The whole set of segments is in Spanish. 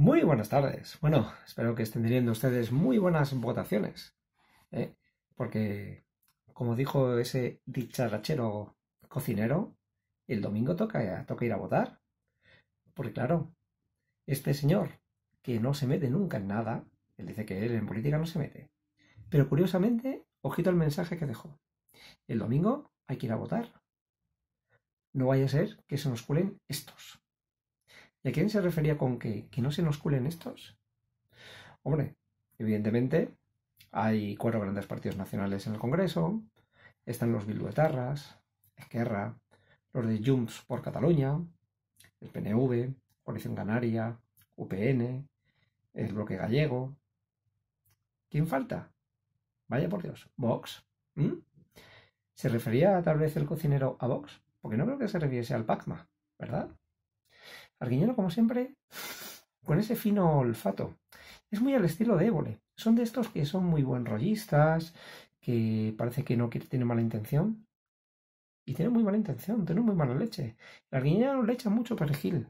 Muy buenas tardes. Bueno, espero que estén teniendo ustedes muy buenas votaciones. ¿eh? Porque, como dijo ese dicharachero cocinero, el domingo toca, toca ir a votar. Porque claro, este señor, que no se mete nunca en nada, él dice que él en política no se mete. Pero curiosamente, ojito al mensaje que dejó. El domingo hay que ir a votar. No vaya a ser que se nos cuelen estos. ¿Y a quién se refería con que, que no se nos culen estos? Hombre, evidentemente hay cuatro grandes partidos nacionales en el Congreso, están los bilduetarras, Esquerra, los de Junts por Cataluña, el PNV, Coalición Canaria, UPN, el bloque gallego. ¿Quién falta? Vaya por Dios, Vox. ¿Se refería tal vez el cocinero a Vox? Porque no creo que se refiriese al PACMA, ¿verdad? Arguiñano, como siempre, con ese fino olfato. Es muy al estilo de Évole. Son de estos que son muy buen rollistas, que parece que no tiene mala intención. Y tiene muy mala intención, tiene muy mala leche. El Arguiñano le echa mucho perejil.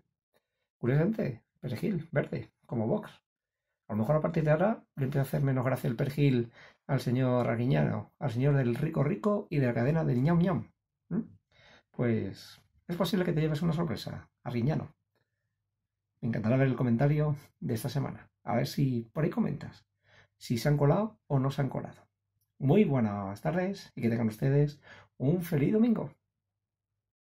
Curiosamente, perejil verde, como box A lo mejor a partir de ahora le empieza a hacer menos gracia el perejil al señor Arguiñano, al señor del rico rico y de la cadena del ñam ñam. ¿Mm? Pues es posible que te lleves una sorpresa, Arguiñano. Me encantará ver el comentario de esta semana. A ver si por ahí comentas si se han colado o no se han colado. Muy buenas tardes y que tengan ustedes un feliz domingo.